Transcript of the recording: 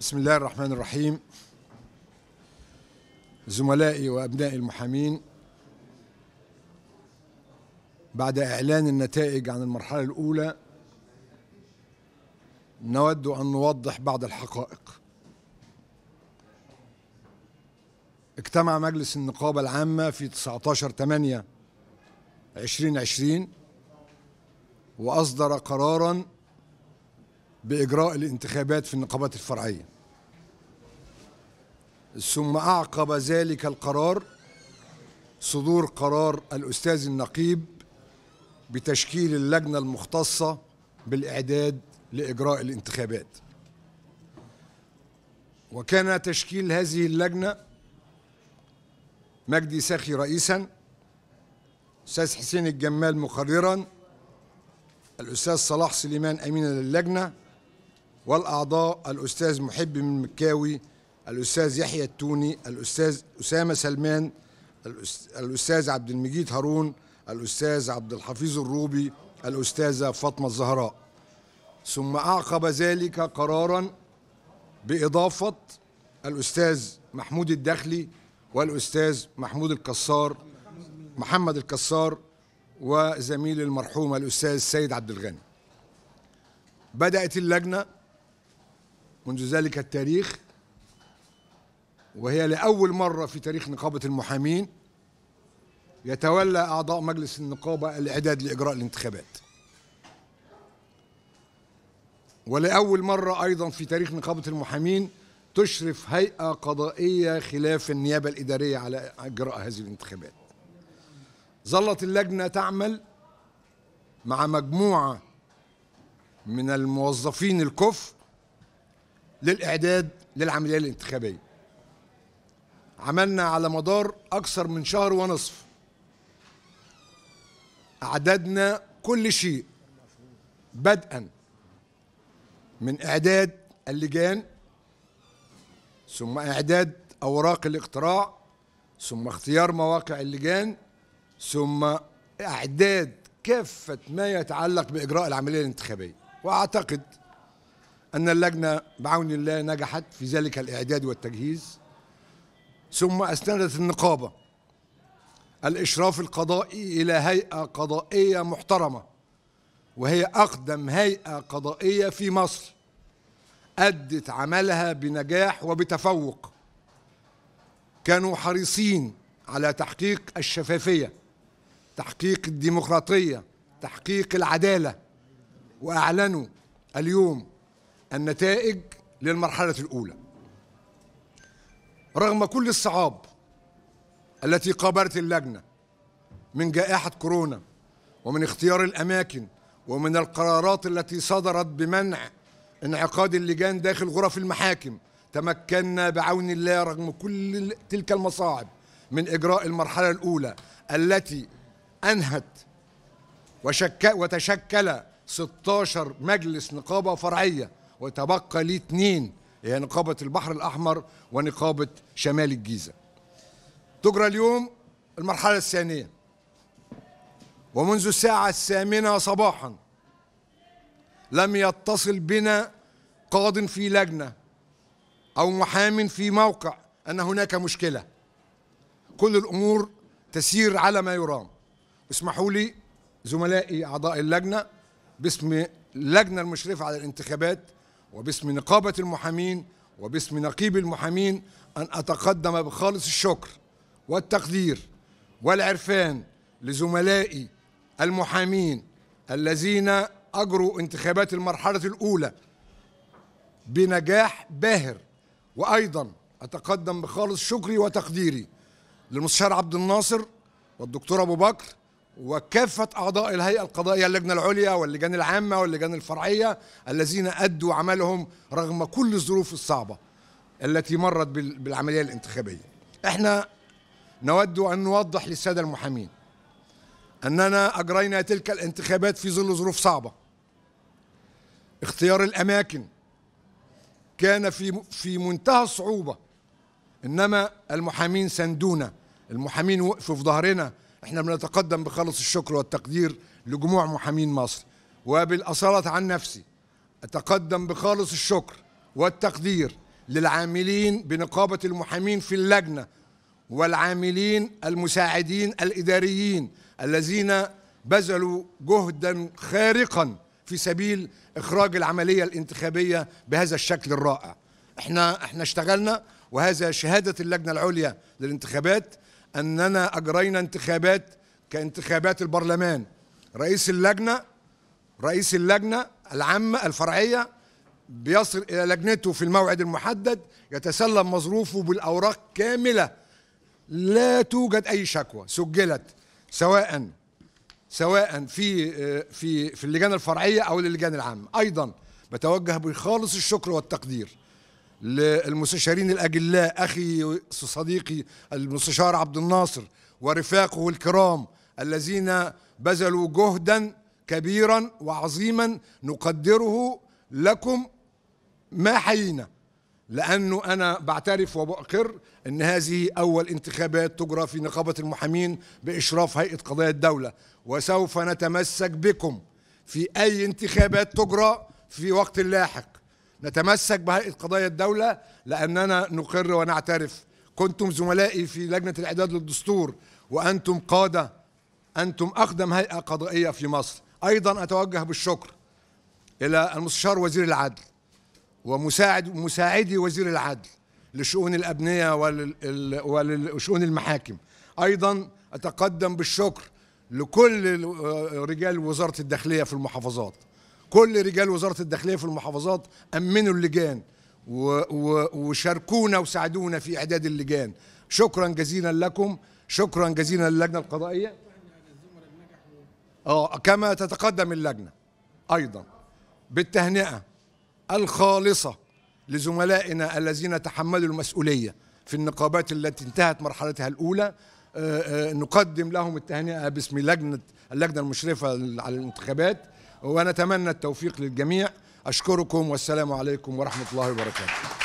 بسم الله الرحمن الرحيم زملائي وأبنائي المحامين بعد إعلان النتائج عن المرحلة الأولى نود أن نوضح بعض الحقائق اجتمع مجلس النقابة العامة في 19 8 2020 وأصدر قرارا بإجراء الانتخابات في النقابات الفرعية ثم أعقب ذلك القرار صدور قرار الأستاذ النقيب بتشكيل اللجنة المختصة بالإعداد لإجراء الانتخابات وكان تشكيل هذه اللجنة مجدي ساخي رئيساً الأستاذ حسين الجمال مقررا الأستاذ صلاح سليمان أمين للجنة والأعضاء الأستاذ محب من مكاوي الأستاذ يحيى التوني الأستاذ أسامة سلمان الأستاذ عبد المجيد هارون الأستاذ عبد الحفيظ الروبي الأستاذة فاطمة الزهراء ثم أعقب ذلك قرارا بإضافة الأستاذ محمود الدخلي والأستاذ محمود الكسار محمد الكسار وزميل المرحوم الأستاذ سيد عبد الغني بدأت اللجنة منذ ذلك التاريخ وهي لأول مرة في تاريخ نقابة المحامين يتولى أعضاء مجلس النقابة الإعداد لإجراء الانتخابات ولأول مرة أيضا في تاريخ نقابة المحامين تشرف هيئة قضائية خلاف النيابة الإدارية على إجراء هذه الانتخابات ظلت اللجنة تعمل مع مجموعة من الموظفين الكف للإعداد للعملية الانتخابية عملنا على مدار أكثر من شهر ونصف أعددنا كل شيء بدءا من إعداد اللجان ثم إعداد أوراق الاقتراع ثم اختيار مواقع اللجان ثم اعداد كافه ما يتعلق باجراء العمليه الانتخابيه واعتقد ان اللجنه بعون الله نجحت في ذلك الاعداد والتجهيز ثم اسندت النقابه الاشراف القضائي الى هيئه قضائيه محترمه وهي اقدم هيئه قضائيه في مصر ادت عملها بنجاح وبتفوق كانوا حريصين على تحقيق الشفافيه تحقيق الديمقراطية تحقيق العدالة وأعلنوا اليوم النتائج للمرحلة الأولى رغم كل الصعاب التي قابلت اللجنة من جائحة كورونا ومن اختيار الأماكن ومن القرارات التي صدرت بمنع انعقاد اللجان داخل غرف المحاكم تمكنا بعون الله رغم كل تلك المصاعب من إجراء المرحلة الأولى التي أنهت وشك وتشكل 16 مجلس نقابة فرعية وتبقى لي اثنين هي نقابة البحر الأحمر ونقابة شمال الجيزة تجرى اليوم المرحلة الثانية ومنذ الساعة الثامنة صباحا لم يتصل بنا قاض في لجنة أو محام في موقع أن هناك مشكلة كل الأمور تسير على ما يرام اسمحوا لي زملائي أعضاء اللجنة باسم اللجنة المشرفة على الانتخابات وباسم نقابة المحامين وباسم نقيب المحامين أن أتقدم بخالص الشكر والتقدير والعرفان لزملائي المحامين الذين أجروا انتخابات المرحلة الأولى بنجاح باهر وأيضا أتقدم بخالص شكري وتقديري للمستشار عبد الناصر والدكتور أبو بكر وكافة أعضاء الهيئة القضائية اللجنة العليا واللجان العامة واللجان الفرعية الذين أدوا عملهم رغم كل الظروف الصعبة التي مرت بالعملية الانتخابية احنا نود أن نوضح للسادة المحامين أننا أجرينا تلك الانتخابات في ظل ظروف صعبة اختيار الأماكن كان في في منتهى الصعوبة إنما المحامين سندونا المحامين وقفوا في ظهرنا احنا بنتقدم بخلص الشكر والتقدير لجموع محامين مصر وبالأصالة عن نفسي أتقدم بخالص الشكر والتقدير للعاملين بنقابة المحامين في اللجنة والعاملين المساعدين الإداريين الذين بذلوا جهدا خارقا في سبيل إخراج العملية الانتخابية بهذا الشكل الرائع احنا احنا اشتغلنا وهذا شهادة اللجنة العليا للانتخابات أننا أجرينا انتخابات كانتخابات البرلمان رئيس اللجنة رئيس اللجنة العامة الفرعية بيصل إلى لجنته في الموعد المحدد يتسلم مظروفه بالأوراق كاملة لا توجد أي شكوى سجلت سواء سواء في في في اللجان الفرعيه او اللجان العامه ايضا بتوجه بخالص الشكر والتقدير للمستشارين الأجلاء أخي صديقي المستشار عبد الناصر ورفاقه الكرام الذين بذلوا جهدا كبيرا وعظيما نقدره لكم ما حيينا لأنه أنا بعترف وبأقر أن هذه أول انتخابات تجرى في نقابة المحامين بإشراف هيئة قضايا الدولة وسوف نتمسك بكم في أي انتخابات تجرى في وقت لاحق نتمسك بهيئه قضايا الدولة لأننا نقر ونعترف كنتم زملائي في لجنة الإعداد للدستور وأنتم قادة أنتم أقدم هيئة قضائية في مصر أيضا أتوجه بالشكر إلى المستشار وزير العدل ومساعد مساعدي وزير العدل لشؤون الأبنية ولشؤون المحاكم أيضا أتقدم بالشكر لكل آه، رجال وزارة الداخلية في المحافظات كل رجال وزاره الداخليه في المحافظات امنوا اللجان وشاركونا وساعدونا في اعداد اللجان شكرا جزيلا لكم شكرا جزيلا للجنه القضائيه اه كما تتقدم اللجنه ايضا بالتهنئه الخالصه لزملائنا الذين تحملوا المسؤوليه في النقابات التي انتهت مرحلتها الاولى آه، آه، نقدم لهم التهنئه باسم لجنه اللجنه المشرفه على الانتخابات ونتمنى التوفيق للجميع أشكركم والسلام عليكم ورحمة الله وبركاته